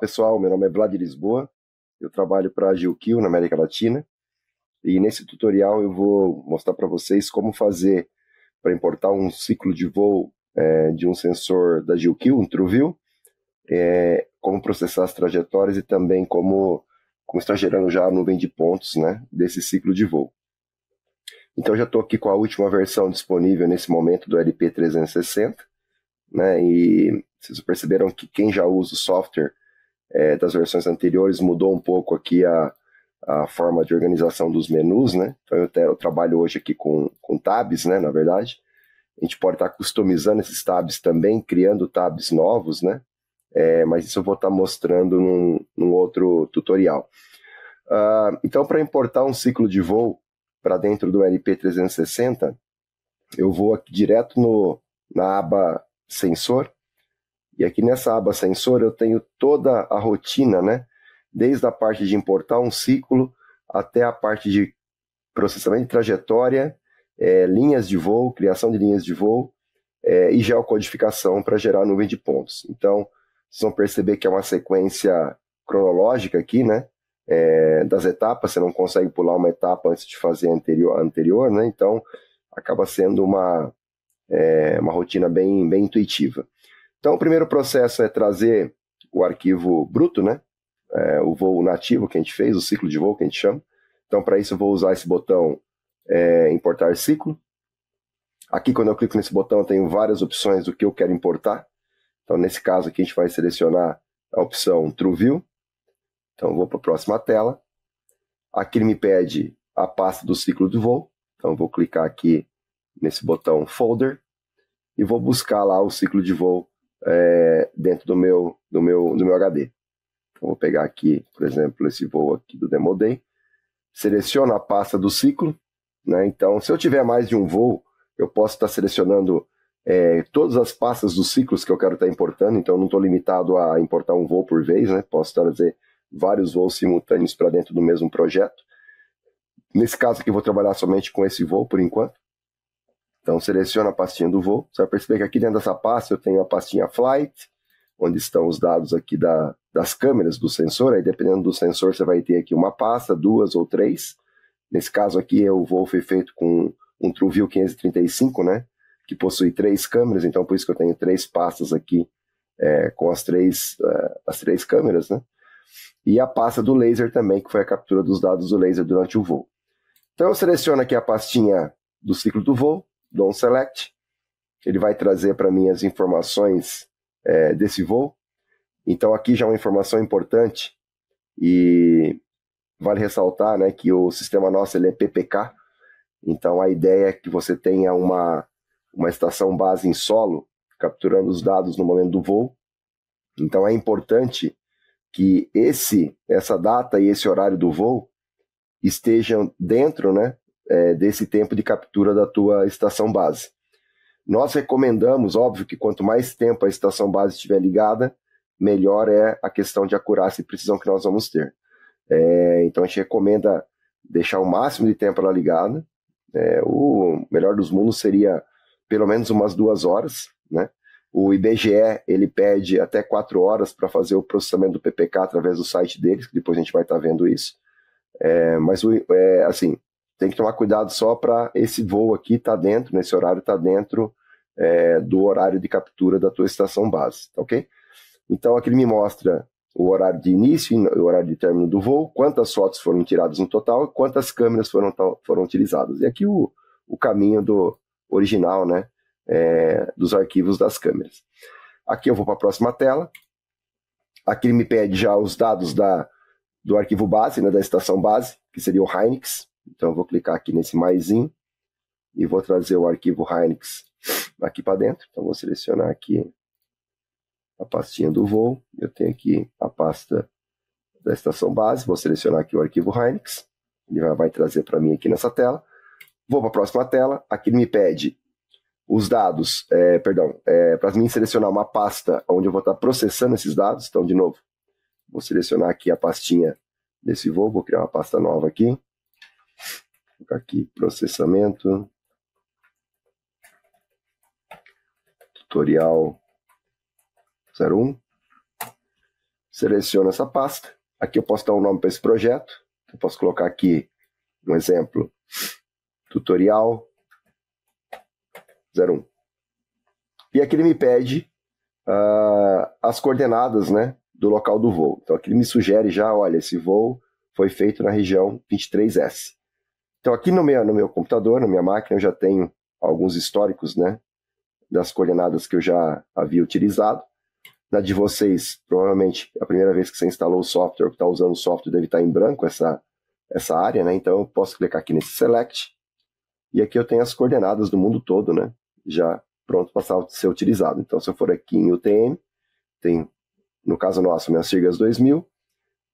pessoal, meu nome é Vlad Lisboa, eu trabalho para a GeoQ na América Latina e nesse tutorial eu vou mostrar para vocês como fazer para importar um ciclo de voo é, de um sensor da GeoQ, um TrueView, é, como processar as trajetórias e também como, como está gerando já a nuvem de pontos né, desse ciclo de voo. Então já estou aqui com a última versão disponível nesse momento do LP360, né, e vocês perceberam que quem já usa o software é, das versões anteriores, mudou um pouco aqui a, a forma de organização dos menus, né? Então eu, te, eu trabalho hoje aqui com, com tabs, né? Na verdade, a gente pode estar customizando esses tabs também, criando tabs novos, né? É, mas isso eu vou estar mostrando num, num outro tutorial. Uh, então, para importar um ciclo de voo para dentro do LP360, eu vou aqui direto no, na aba Sensor, e aqui nessa aba sensor eu tenho toda a rotina, né? Desde a parte de importar um ciclo até a parte de processamento de trajetória, é, linhas de voo, criação de linhas de voo é, e geocodificação para gerar nuvem de pontos. Então, vocês vão perceber que é uma sequência cronológica aqui, né? É, das etapas, você não consegue pular uma etapa antes de fazer a anterior, a anterior né? Então, acaba sendo uma, é, uma rotina bem, bem intuitiva. Então, o primeiro processo é trazer o arquivo bruto, né? É, o voo nativo que a gente fez, o ciclo de voo que a gente chama. Então, para isso, eu vou usar esse botão é, importar ciclo. Aqui, quando eu clico nesse botão, eu tenho várias opções do que eu quero importar. Então, nesse caso aqui, a gente vai selecionar a opção TrueView. Então, vou para a próxima tela. Aqui ele me pede a pasta do ciclo de voo. Então, vou clicar aqui nesse botão Folder e vou buscar lá o ciclo de voo é, dentro do meu, do, meu, do meu HD. Então, vou pegar aqui, por exemplo, esse voo aqui do Demo Day, seleciono a pasta do ciclo, né? então se eu tiver mais de um voo, eu posso estar selecionando é, todas as pastas dos ciclos que eu quero estar importando, então eu não estou limitado a importar um voo por vez, né? posso trazer vários voos simultâneos para dentro do mesmo projeto. Nesse caso aqui, eu vou trabalhar somente com esse voo por enquanto. Então, seleciona a pastinha do voo. Você vai perceber que aqui dentro dessa pasta eu tenho a pastinha Flight, onde estão os dados aqui da, das câmeras do sensor. Aí, dependendo do sensor, você vai ter aqui uma pasta, duas ou três. Nesse caso aqui, é o voo foi feito com um TrueView 535, né? Que possui três câmeras, então por isso que eu tenho três pastas aqui é, com as três, uh, as três câmeras, né? E a pasta do laser também, que foi a captura dos dados do laser durante o voo. Então eu seleciono aqui a pastinha do ciclo do voo, um Select. Ele vai trazer para mim as informações é, desse voo. Então aqui já é uma informação importante e vale ressaltar né, que o sistema nosso ele é PPK, então a ideia é que você tenha uma, uma estação base em solo, capturando os dados no momento do voo. Então é importante que esse essa data e esse horário do voo estejam dentro né, é, desse tempo de captura da tua estação base. Nós recomendamos, óbvio, que quanto mais tempo a estação base estiver ligada, melhor é a questão de acurácia e precisão que nós vamos ter. É, então a gente recomenda deixar o máximo de tempo ela ligada. É, o melhor dos mundos seria pelo menos umas duas horas, né? O IBGE ele pede até quatro horas para fazer o processamento do PPK através do site deles, que depois a gente vai estar tá vendo isso. É, mas o, é, assim, tem que tomar cuidado só para esse voo aqui tá dentro, nesse horário tá dentro é, do horário de captura da tua estação base, tá ok? Então aqui ele me mostra o horário de início e o horário de término do voo, quantas fotos foram tiradas no total e quantas câmeras foram, foram utilizadas. E aqui o, o caminho do original, né, é, dos arquivos das câmeras. Aqui eu vou para a próxima tela. Aqui ele me pede já os dados da, do arquivo base, né, da estação base, que seria o Heinrichs. Então eu vou clicar aqui nesse maiszinho e vou trazer o arquivo Hynix aqui para dentro. Então vou selecionar aqui a pastinha do voo. Eu tenho aqui a pasta da estação base. Vou selecionar aqui o arquivo Hynix. Ele vai, vai trazer para mim aqui nessa tela. Vou para a próxima tela. Aqui ele me pede os dados, é, perdão, é, para mim selecionar uma pasta onde eu vou estar tá processando esses dados. Então, de novo, vou selecionar aqui a pastinha desse voo. Vou criar uma pasta nova aqui. Vou colocar aqui processamento, tutorial 01. Seleciono essa pasta. Aqui eu posso dar um nome para esse projeto. Eu posso colocar aqui um exemplo, tutorial 01. E aqui ele me pede uh, as coordenadas né, do local do voo. Então aqui ele me sugere já, olha, esse voo foi feito na região 23S. Então, aqui no meu, no meu computador, na minha máquina, eu já tenho alguns históricos, né? Das coordenadas que eu já havia utilizado. Na de vocês, provavelmente, é a primeira vez que você instalou o software, ou que está usando o software, deve estar tá em branco essa, essa área, né? Então, eu posso clicar aqui nesse Select. E aqui eu tenho as coordenadas do mundo todo, né? Já pronto para ser utilizado. Então, se eu for aqui em UTM, tem, no caso nosso, minhas Sirgas 2000.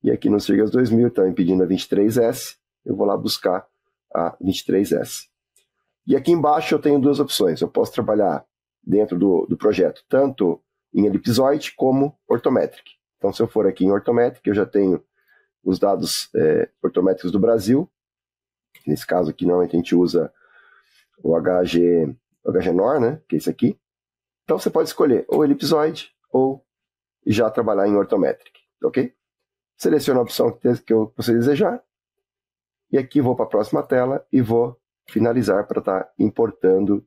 E aqui no Sirgas 2000, está impedindo a 23S. Eu vou lá buscar a 23S. E aqui embaixo eu tenho duas opções. Eu posso trabalhar dentro do, do projeto, tanto em elipsoide como ortométrico. Então, se eu for aqui em ortométrico, eu já tenho os dados é, ortométricos do Brasil. Nesse caso aqui, normalmente a gente usa o HG, o HGNOR, né? que é esse aqui. Então, você pode escolher ou elipsoide ou já trabalhar em ortométrico, ok? Seleciona a opção que que você desejar e aqui vou para a próxima tela e vou finalizar para estar tá importando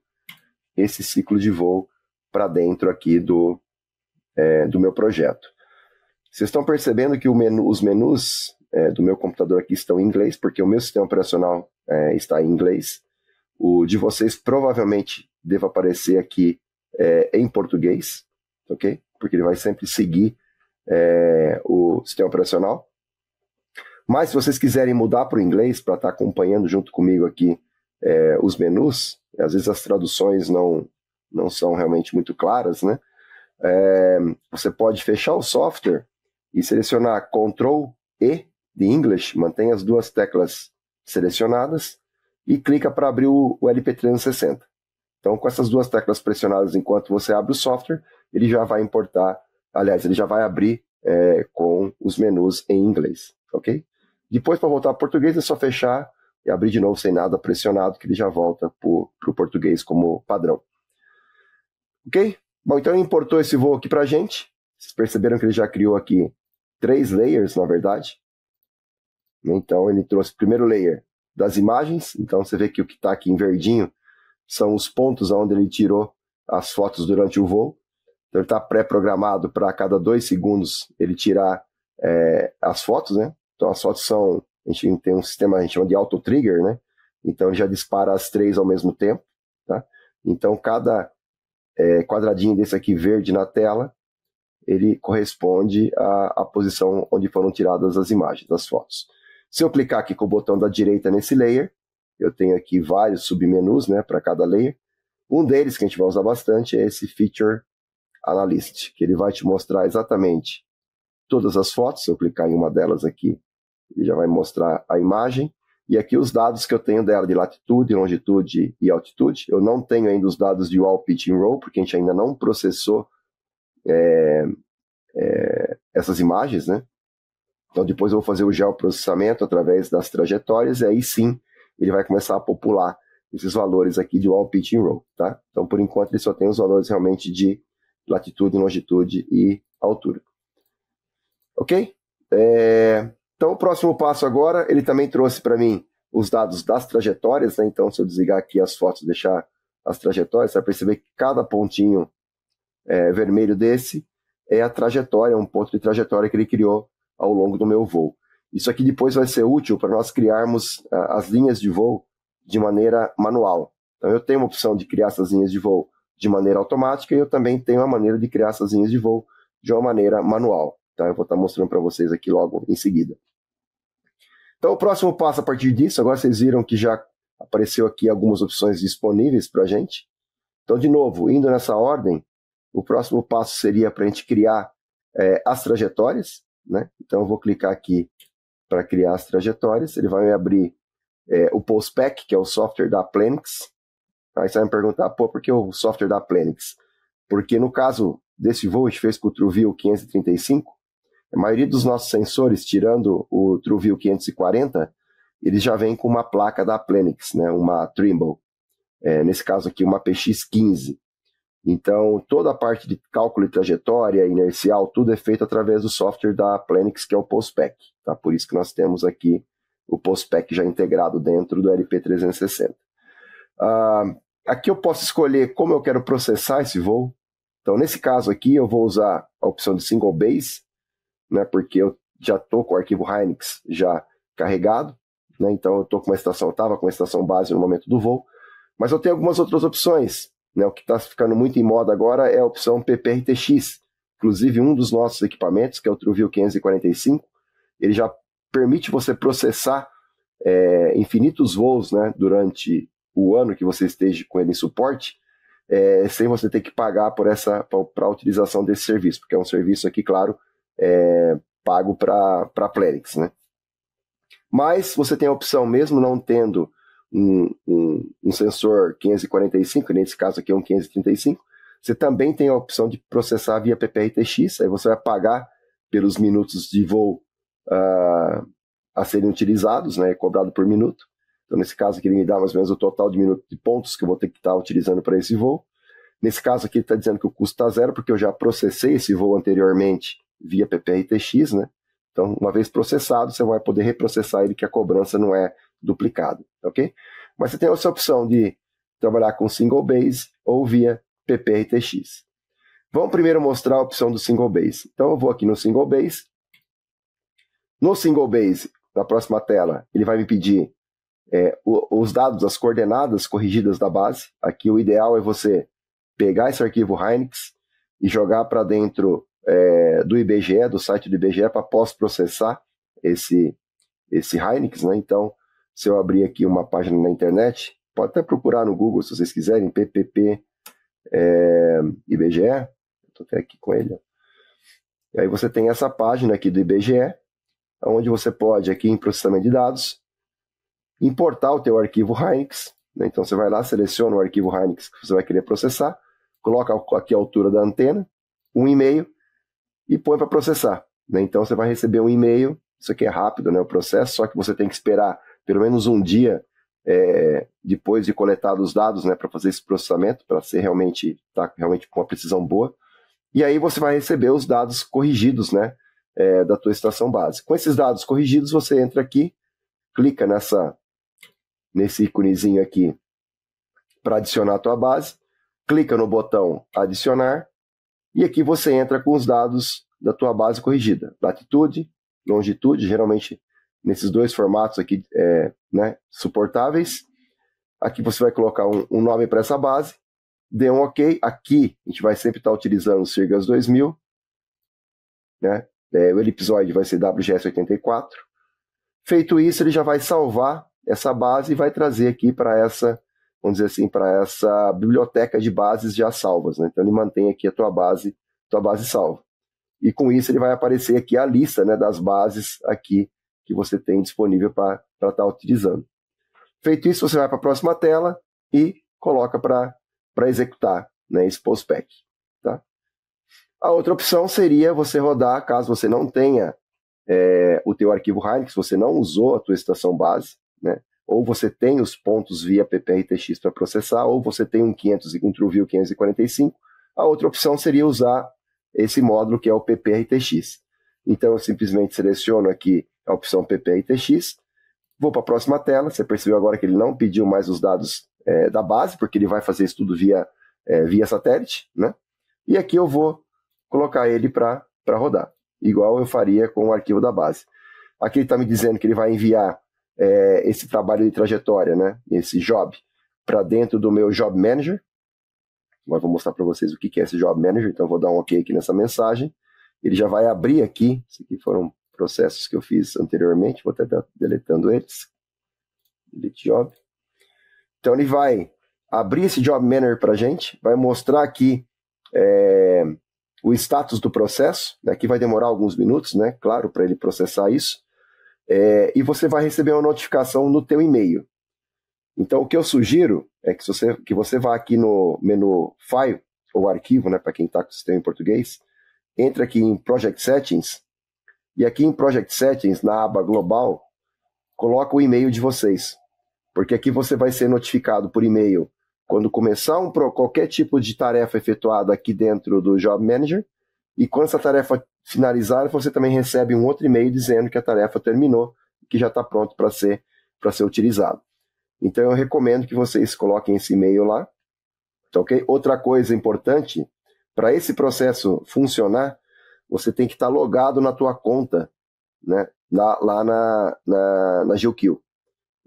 esse ciclo de voo para dentro aqui do, é, do meu projeto. Vocês estão percebendo que menu, os menus é, do meu computador aqui estão em inglês, porque o meu sistema operacional é, está em inglês. O de vocês provavelmente deva aparecer aqui é, em português, ok? Porque ele vai sempre seguir é, o sistema operacional. Mas se vocês quiserem mudar para o inglês, para estar tá acompanhando junto comigo aqui é, os menus, às vezes as traduções não, não são realmente muito claras, né? É, você pode fechar o software e selecionar Ctrl E de English, mantém as duas teclas selecionadas e clica para abrir o, o LP360. Então, com essas duas teclas pressionadas enquanto você abre o software, ele já vai importar, aliás, ele já vai abrir é, com os menus em inglês, ok? Depois, para voltar para português, é só fechar e abrir de novo sem nada pressionado, que ele já volta para o português como padrão. Ok? Bom, então ele importou esse voo aqui para a gente. Vocês perceberam que ele já criou aqui três layers, na verdade. Então ele trouxe o primeiro layer das imagens. Então você vê que o que está aqui em verdinho são os pontos onde ele tirou as fotos durante o voo. Então ele está pré-programado para cada dois segundos ele tirar é, as fotos, né? Então as fotos são. A gente tem um sistema, a gente chama de auto-trigger, né? Então já dispara as três ao mesmo tempo, tá? Então cada é, quadradinho desse aqui verde na tela, ele corresponde à, à posição onde foram tiradas as imagens, as fotos. Se eu clicar aqui com o botão da direita nesse layer, eu tenho aqui vários submenus né, para cada layer. Um deles que a gente vai usar bastante é esse Feature Analyst, que ele vai te mostrar exatamente todas as fotos. Se eu clicar em uma delas aqui, ele já vai mostrar a imagem. E aqui os dados que eu tenho dela de latitude, longitude e altitude. Eu não tenho ainda os dados de wall pitch and roll, porque a gente ainda não processou é, é, essas imagens, né? Então depois eu vou fazer o geoprocessamento através das trajetórias e aí sim ele vai começar a popular esses valores aqui de wall pitch and roll, tá? Então por enquanto ele só tem os valores realmente de latitude, longitude e altura. Ok? É, então, o próximo passo agora, ele também trouxe para mim os dados das trajetórias, né? Então, se eu desligar aqui as fotos, deixar as trajetórias, você vai perceber que cada pontinho é, vermelho desse é a trajetória, um ponto de trajetória que ele criou ao longo do meu voo. Isso aqui depois vai ser útil para nós criarmos as linhas de voo de maneira manual. Então, eu tenho uma opção de criar essas linhas de voo de maneira automática e eu também tenho a maneira de criar essas linhas de voo de uma maneira manual. Então Eu vou estar tá mostrando para vocês aqui logo em seguida. Então, o próximo passo a partir disso, agora vocês viram que já apareceu aqui algumas opções disponíveis para a gente. Então, de novo, indo nessa ordem, o próximo passo seria para a gente criar é, as trajetórias. Né? Então, eu vou clicar aqui para criar as trajetórias. Ele vai me abrir é, o Postpack, que é o software da Plenix. Aí você vai me perguntar, pô, por que o software da Plenix? Porque no caso desse voo, a gente fez com o TrueView 535, a maioria dos nossos sensores, tirando o TrueView 540, eles já vem com uma placa da Plenix, né, uma Trimble. É, nesse caso aqui, uma PX15. Então, toda a parte de cálculo de trajetória, inercial, tudo é feito através do software da Plenix, que é o Postpack. Tá? Por isso que nós temos aqui o Postpack já integrado dentro do LP360. Ah, aqui eu posso escolher como eu quero processar esse voo. Então, nesse caso aqui, eu vou usar a opção de single base, né? Porque eu já estou com o arquivo Hynix já carregado, né? Então eu tô com uma estação, estava com uma estação base no momento do voo, mas eu tenho algumas outras opções, né? O que está ficando muito em moda agora é a opção PPRTX. Inclusive um dos nossos equipamentos, que é o TrueView 545, ele já permite você processar é, infinitos voos, né? Durante o ano que você esteja com ele em suporte, é, sem você ter que pagar por essa para a utilização desse serviço, porque é um serviço aqui, claro, é, pago para Plerix, né? Mas você tem a opção, mesmo não tendo um, um, um sensor 545, nesse caso aqui é um 535, você também tem a opção de processar via PPRTX, aí você vai pagar pelos minutos de voo uh, a serem utilizados, né, cobrado por minuto. Então, nesse caso aqui, ele me dá mais ou menos o total de minutos de pontos que eu vou ter que estar tá utilizando para esse voo. Nesse caso aqui, ele está dizendo que o custo está zero, porque eu já processei esse voo anteriormente via PPRTX, né? Então, uma vez processado, você vai poder reprocessar ele que a cobrança não é duplicada, ok? Mas você tem essa opção de trabalhar com single base ou via PPRTX. Vamos primeiro mostrar a opção do single base. Então eu vou aqui no single base. No single base, na próxima tela, ele vai me pedir é, os dados, as coordenadas corrigidas da base. Aqui o ideal é você pegar esse arquivo Hynix e jogar para dentro é, do IBGE, do site do IBGE, para pós-processar esse, esse Heineken, né? Então, se eu abrir aqui uma página na internet, pode até procurar no Google se vocês quiserem, PPP é, IBGE, estou até aqui com ele. E aí você tem essa página aqui do IBGE, onde você pode, aqui em processamento de dados, importar o teu arquivo Hynix. Né? Então você vai lá, seleciona o arquivo Hynix que você vai querer processar, coloca aqui a altura da antena, um e-mail, e põe para processar. Né? Então você vai receber um e-mail, isso aqui é rápido, né? O processo, só que você tem que esperar pelo menos um dia é, depois de coletar os dados, né, para fazer esse processamento, para ser realmente tá realmente com uma precisão boa. E aí você vai receber os dados corrigidos, né, é, da tua estação base. Com esses dados corrigidos, você entra aqui, clica nessa nesse íconezinho aqui para adicionar a tua base, clica no botão adicionar e aqui você entra com os dados da tua base corrigida, latitude, longitude, geralmente nesses dois formatos aqui é, né, suportáveis. Aqui você vai colocar um, um nome para essa base, dê um OK. Aqui a gente vai sempre estar tá utilizando o Cirgas 2000, né? É, o elipsoide vai ser WGS84. Feito isso, ele já vai salvar essa base e vai trazer aqui para essa vamos dizer assim, para essa biblioteca de bases já salvas. Né? Então ele mantém aqui a tua base, tua base salva. E com isso ele vai aparecer aqui a lista né, das bases aqui que você tem disponível para estar tá utilizando. Feito isso, você vai para a próxima tela e coloca para executar né, esse postpack. Tá? A outra opção seria você rodar, caso você não tenha é, o teu arquivo Heinrich, se você não usou a tua estação base, né, ou você tem os pontos via PPRTX para processar, ou você tem um, 500, um TrueView 545. A outra opção seria usar esse módulo que é o PPRTX. Então, eu simplesmente seleciono aqui a opção PPRTX, vou para a próxima tela. Você percebeu agora que ele não pediu mais os dados é, da base, porque ele vai fazer isso tudo via, é, via satélite. Né? E aqui eu vou colocar ele para rodar, igual eu faria com o arquivo da base. Aqui ele está me dizendo que ele vai enviar é, esse trabalho de trajetória, né? Esse job para dentro do meu job manager. Agora vou mostrar para vocês o que, é esse job manager. Então vou dar um ok aqui nessa mensagem. Ele já vai abrir aqui. esses aqui foram processos que eu fiz anteriormente. Vou até estar deletando eles. Delete job. Então ele vai abrir esse job manager para gente, vai mostrar aqui é, o status do processo. Aqui né? vai demorar alguns minutos, né? Claro, para ele processar isso é, e você vai receber uma notificação no teu e-mail. Então, o que eu sugiro é que você, que você vá aqui no menu File, ou Arquivo, né, para quem está com o sistema em português, entre aqui em Project Settings, e aqui em Project Settings, na aba Global, coloca o e-mail de vocês, porque aqui você vai ser notificado por e-mail quando começar um, qualquer tipo de tarefa efetuada aqui dentro do Job Manager, e quando essa tarefa finalizar, você também recebe um outro e-mail dizendo que a tarefa terminou, que já está pronto para ser, para ser utilizado. Então eu recomendo que vocês coloquem esse e-mail lá. Tá ok? Outra coisa importante, para esse processo funcionar, você tem que estar tá logado na tua conta, né? Lá, lá na, na, na GeoQ.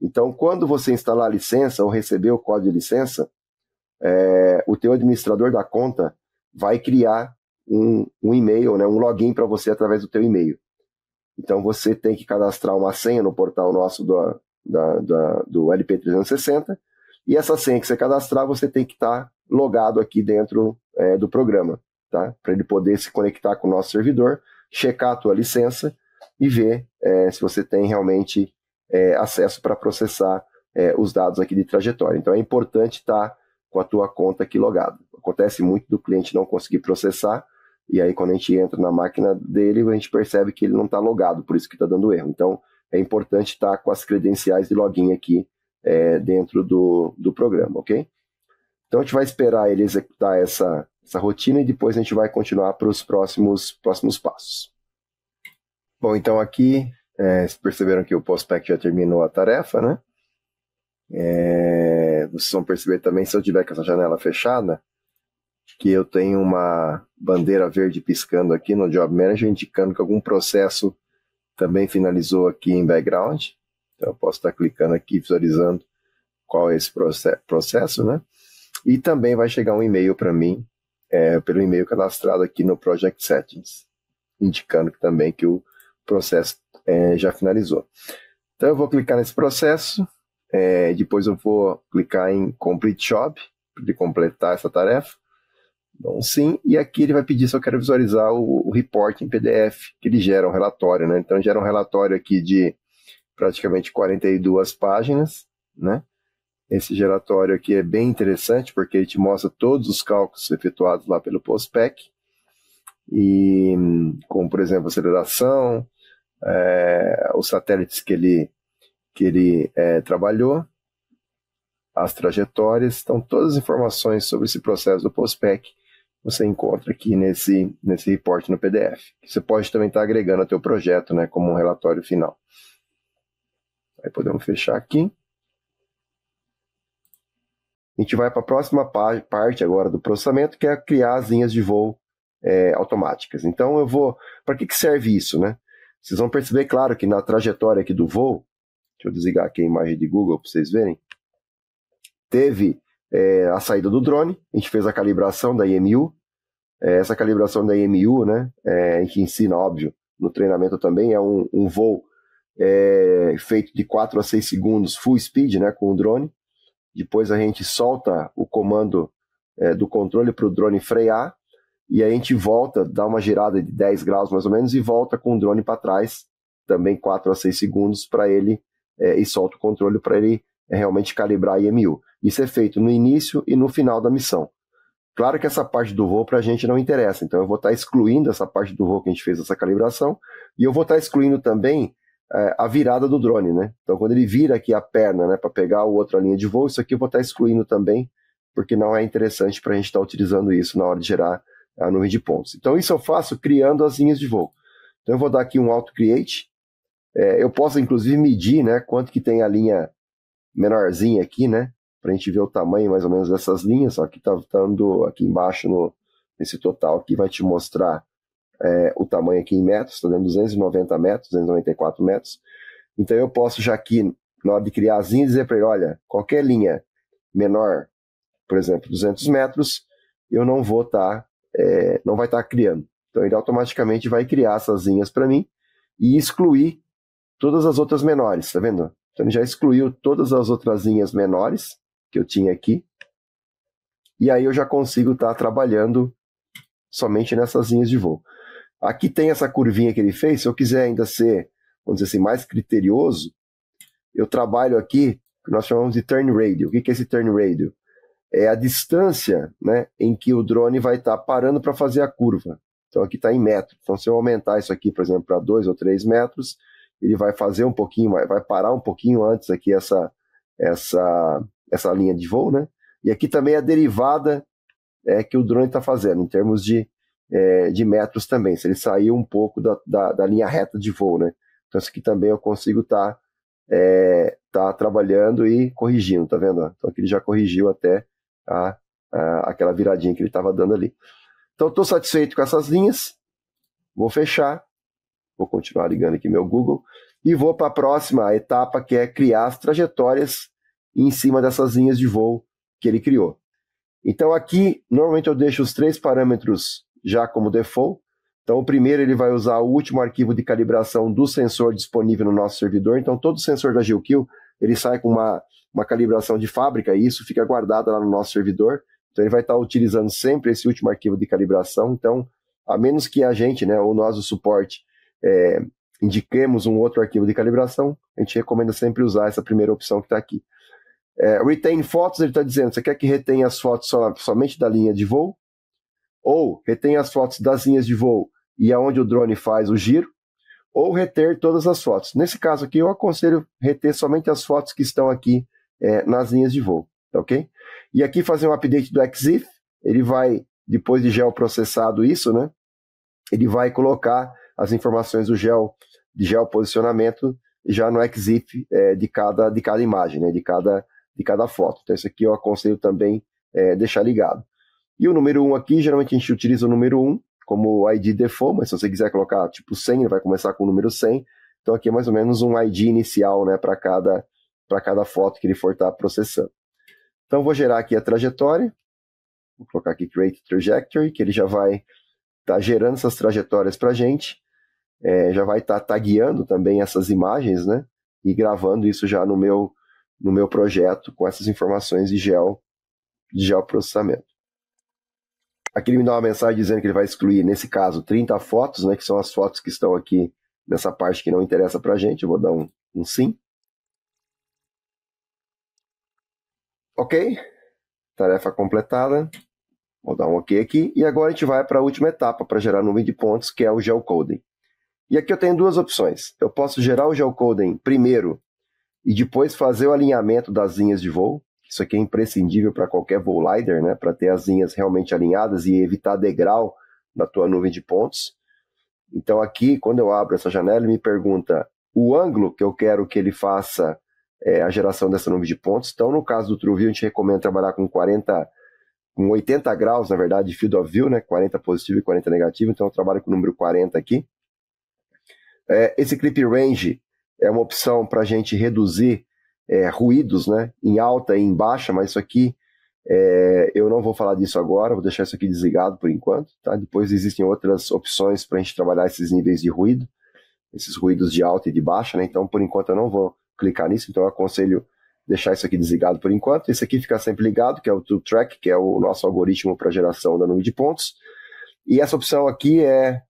Então, quando você instalar a licença ou receber o código de licença, é, o teu administrador da conta vai criar um, um e-mail, né, um login para você através do teu e-mail. Então você tem que cadastrar uma senha no portal nosso do, da, da, do LP360 e essa senha que você cadastrar você tem que estar tá logado aqui dentro é, do programa, tá? Para ele poder se conectar com o nosso servidor, checar a tua licença e ver é, se você tem realmente é, acesso para processar é, os dados aqui de trajetória. Então é importante estar tá com a tua conta aqui logada. Acontece muito do cliente não conseguir processar e aí, quando a gente entra na máquina dele, a gente percebe que ele não está logado, por isso que está dando erro. Então, é importante estar tá com as credenciais de login aqui é, dentro do, do programa, ok? Então, a gente vai esperar ele executar essa, essa rotina e depois a gente vai continuar para os próximos, próximos passos. Bom, então aqui, é, vocês perceberam que o Postpack já terminou a tarefa, né? É, vocês vão perceber também, se eu tiver com essa janela fechada, que eu tenho uma bandeira verde piscando aqui no Job Manager, indicando que algum processo também finalizou aqui em background. Então eu posso estar clicando aqui, visualizando qual é esse processo, né? E também vai chegar um e-mail para mim, é, pelo e-mail cadastrado aqui no Project Settings, indicando que, também que o processo é, já finalizou. Então eu vou clicar nesse processo, é, depois eu vou clicar em Complete Job, para completar essa tarefa. Então, sim, e aqui ele vai pedir se eu quero visualizar o, o report em PDF, que ele gera um relatório, né? Então, gera um relatório aqui de praticamente 42 páginas, né? Esse relatório aqui é bem interessante, porque ele te mostra todos os cálculos efetuados lá pelo POSPEC, e como, por exemplo, aceleração, é, os satélites que ele, que ele é, trabalhou, as trajetórias, então todas as informações sobre esse processo do POSPEC você encontra aqui nesse, nesse report no PDF. Você pode também estar agregando ao teu projeto, né, como um relatório final. Aí podemos fechar aqui. A gente vai para a próxima parte agora do processamento, que é criar as linhas de voo é, automáticas. Então eu vou, para que, que serve isso, né? Vocês vão perceber, claro, que na trajetória aqui do voo, deixa eu desligar aqui a imagem de Google para vocês verem, teve é, a saída do drone, a gente fez a calibração da IMU, é, essa calibração da IMU, né, é, a gente ensina, óbvio, no treinamento também, é um, um voo é, feito de 4 a 6 segundos full speed, né, com o drone, depois a gente solta o comando é, do controle para o drone frear, e a gente volta, dá uma girada de 10 graus mais ou menos, e volta com o drone para trás, também 4 a 6 segundos para ele, é, e solta o controle para ele realmente calibrar a IMU. Isso é feito no início e no final da missão. Claro que essa parte do voo para a gente não interessa, então eu vou estar tá excluindo essa parte do voo que a gente fez essa calibração e eu vou estar tá excluindo também é, a virada do drone, né? Então quando ele vira aqui a perna, né, para pegar o outra linha de voo, isso aqui eu vou estar tá excluindo também, porque não é interessante para a gente estar utilizando isso na hora de gerar a nuvem de pontos. Então isso eu faço criando as linhas de voo. Então eu vou dar aqui um auto create. É, eu posso inclusive medir, né, quanto que tem a linha menorzinha aqui, né? para a gente ver o tamanho mais ou menos dessas linhas. Aqui está dando, aqui embaixo no, nesse total que vai te mostrar é, o tamanho aqui em metros, está dando 290 metros, 294 metros. Então eu posso já aqui, na hora de criar as linhas, dizer para ele, olha, qualquer linha menor, por exemplo, 200 metros, eu não vou estar, tá, é, não vai estar tá criando. Então ele automaticamente vai criar essas linhas para mim e excluir todas as outras menores, tá vendo? Então ele já excluiu todas as outras linhas menores, que eu tinha aqui. E aí eu já consigo estar tá trabalhando somente nessas linhas de voo. Aqui tem essa curvinha que ele fez. Se eu quiser ainda ser, vamos dizer assim, mais criterioso, eu trabalho aqui que nós chamamos de turn radio. O que é esse turn radio? É a distância né, em que o drone vai estar tá parando para fazer a curva. Então aqui está em metro. Então se eu aumentar isso aqui, por exemplo, para 2 ou 3 metros, ele vai fazer um pouquinho, vai parar um pouquinho antes aqui essa, essa essa linha de voo, né? E aqui também a derivada é, que o drone está fazendo, em termos de, é, de metros também, se ele saiu um pouco da, da, da, linha reta de voo, né? Então isso aqui também eu consigo estar tá, é, tá trabalhando e corrigindo, tá vendo? Então aqui ele já corrigiu até a, a aquela viradinha que ele estava dando ali. Então estou satisfeito com essas linhas, vou fechar, vou continuar ligando aqui meu Google e vou para a próxima etapa que é criar as trajetórias em cima dessas linhas de voo que ele criou. Então aqui, normalmente eu deixo os três parâmetros já como default. Então o primeiro ele vai usar o último arquivo de calibração do sensor disponível no nosso servidor. Então todo sensor da GeoKill, ele sai com uma, uma calibração de fábrica e isso fica guardado lá no nosso servidor. Então ele vai estar utilizando sempre esse último arquivo de calibração. Então, a menos que a gente, né, ou nós, o suporte, é, indiquemos um outro arquivo de calibração, a gente recomenda sempre usar essa primeira opção que está aqui. É, retain fotos, ele está dizendo, você quer que retenha as fotos só, somente da linha de voo? Ou retém as fotos das linhas de voo e aonde o drone faz o giro? Ou reter todas as fotos? Nesse caso aqui, eu aconselho reter somente as fotos que estão aqui é, nas linhas de voo, tá ok? E aqui fazer um update do EXIF, ele vai, depois de geoprocessado isso, né? Ele vai colocar as informações do gel de geoposicionamento já no EXIF é, de, cada, de cada imagem, né? De cada de cada foto. Então, esse aqui eu aconselho também é, deixar ligado. E o número 1 um aqui, geralmente a gente utiliza o número 1 um como ID default, mas se você quiser colocar tipo 100, vai começar com o número 100. Então aqui é mais ou menos um ID inicial né, para cada, cada foto que ele for estar tá processando. Então vou gerar aqui a trajetória, vou colocar aqui Create Trajectory, que ele já vai estar tá gerando essas trajetórias para a gente, é, já vai estar tá tagueando também essas imagens, né? E gravando isso já no meu no meu projeto com essas informações de, geo, de geoprocessamento. Aqui ele me dá uma mensagem dizendo que ele vai excluir, nesse caso, 30 fotos, né, que são as fotos que estão aqui nessa parte que não interessa para a gente. Eu vou dar um, um sim. Ok, tarefa completada. Vou dar um ok aqui. E agora a gente vai para a última etapa para gerar nuvem de pontos, que é o geocoding. E aqui eu tenho duas opções. Eu posso gerar o geocoding primeiro e depois fazer o alinhamento das linhas de voo. Isso aqui é imprescindível para qualquer voo LiDAR, né? Para ter as linhas realmente alinhadas e evitar degrau na tua nuvem de pontos. Então aqui, quando eu abro essa janela, ele me pergunta o ângulo que eu quero que ele faça é, a geração dessa nuvem de pontos. Então, no caso do TrueView, a gente recomenda trabalhar com 40, com 80 graus, na verdade, de field of view, né? 40 positivo e 40 negativo. Então, eu trabalho com o número 40 aqui. É, esse clip range é uma opção para a gente reduzir é, ruídos, né? Em alta e em baixa, mas isso aqui é, eu não vou falar disso agora, vou deixar isso aqui desligado por enquanto, tá? Depois existem outras opções para a gente trabalhar esses níveis de ruído, esses ruídos de alta e de baixa, né? Então, por enquanto eu não vou clicar nisso, então eu aconselho deixar isso aqui desligado por enquanto. Esse aqui fica sempre ligado, que é o True Track, que é o nosso algoritmo para geração da nuvem de pontos. E essa opção aqui é,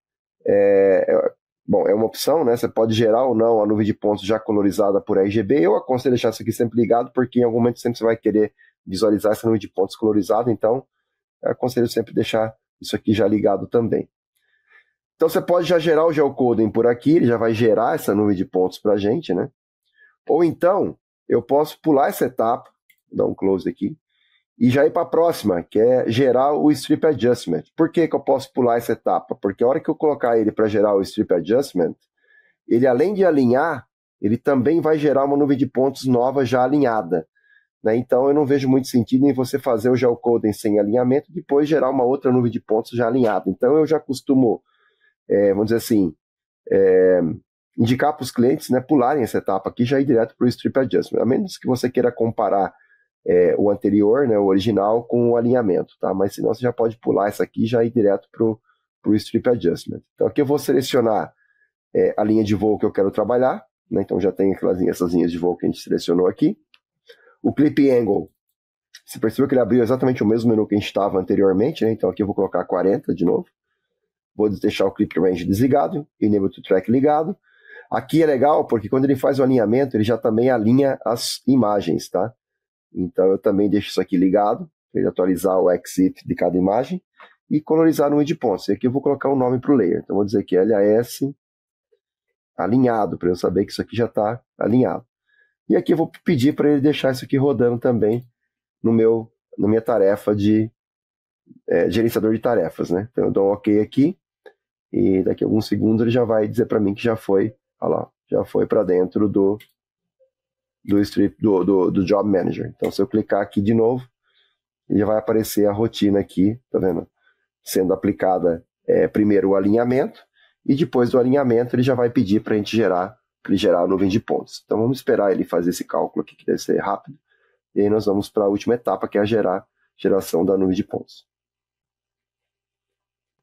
é, é Bom, é uma opção, né? Você pode gerar ou não a nuvem de pontos já colorizada por RGB. Eu aconselho deixar isso aqui sempre ligado, porque em algum momento sempre você vai querer visualizar essa nuvem de pontos colorizada. Então, aconselho sempre deixar isso aqui já ligado também. Então, você pode já gerar o geocoding por aqui, ele já vai gerar essa nuvem de pontos para a gente, né? Ou então, eu posso pular essa etapa, dar um close aqui, e já ir para a próxima, que é gerar o Strip Adjustment. Por que, que eu posso pular essa etapa? Porque a hora que eu colocar ele para gerar o Strip Adjustment, ele além de alinhar, ele também vai gerar uma nuvem de pontos nova já alinhada. Né? Então eu não vejo muito sentido em você fazer o geocoding sem alinhamento e depois gerar uma outra nuvem de pontos já alinhada. Então eu já costumo, é, vamos dizer assim, é, indicar para os clientes né, pularem essa etapa aqui e já ir direto para o Strip Adjustment. A menos que você queira comparar é, o anterior, né, o original, com o alinhamento, tá? Mas senão você já pode pular essa aqui e já ir direto para o Strip Adjustment. Então aqui eu vou selecionar é, a linha de voo que eu quero trabalhar, né? Então já tem aquelas, essas linhas de voo que a gente selecionou aqui. O Clip Angle, você percebeu que ele abriu exatamente o mesmo menu que a gente estava anteriormente, né? Então aqui eu vou colocar 40 de novo. Vou deixar o Clip Range desligado, Enable to Track ligado. Aqui é legal porque quando ele faz o alinhamento, ele já também alinha as imagens, tá? Então eu também deixo isso aqui ligado, para ele atualizar o exit de cada imagem e colorizar um endpoint. E aqui eu vou colocar o um nome para o layer. Então vou dizer que LAS alinhado, para eu saber que isso aqui já está alinhado. E aqui eu vou pedir para ele deixar isso aqui rodando também no meu, na minha tarefa de é, gerenciador de tarefas. Né? Então eu dou um OK aqui e daqui a alguns segundos ele já vai dizer para mim que já foi, olha lá, já foi para dentro do do, do, do, do Job Manager. Então, se eu clicar aqui de novo, já vai aparecer a rotina aqui, tá vendo? Sendo aplicada é, primeiro o alinhamento, e depois do alinhamento ele já vai pedir para a gente gerar, ele gerar a nuvem de pontos. Então vamos esperar ele fazer esse cálculo aqui, que deve ser rápido, e aí nós vamos para a última etapa, que é a gerar, geração da nuvem de pontos.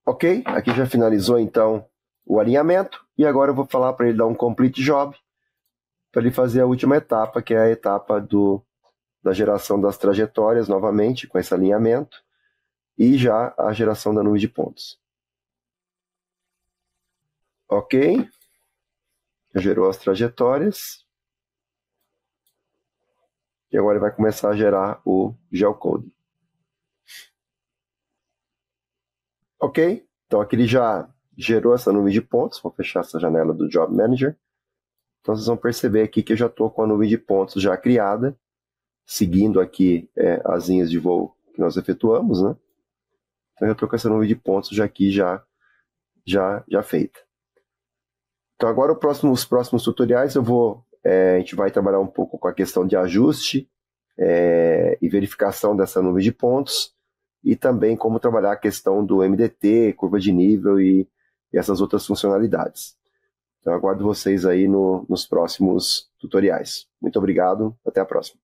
Ok? Aqui já finalizou então o alinhamento, e agora eu vou falar para ele dar um complete job, para ele fazer a última etapa, que é a etapa do, da geração das trajetórias novamente, com esse alinhamento, e já a geração da nuvem de pontos. Ok, já gerou as trajetórias. E agora ele vai começar a gerar o geocode. Ok, então aqui ele já gerou essa nuvem de pontos. Vou fechar essa janela do Job Manager. Então vocês vão perceber aqui que eu já estou com a nuvem de pontos já criada, seguindo aqui é, as linhas de voo que nós efetuamos, né? Então eu estou com essa nuvem de pontos já aqui já, já, já feita. Então agora próximo, os próximos tutoriais eu vou, é, a gente vai trabalhar um pouco com a questão de ajuste é, e verificação dessa nuvem de pontos e também como trabalhar a questão do MDT, curva de nível e, e essas outras funcionalidades. Então aguardo vocês aí no, nos próximos tutoriais. Muito obrigado, até a próxima.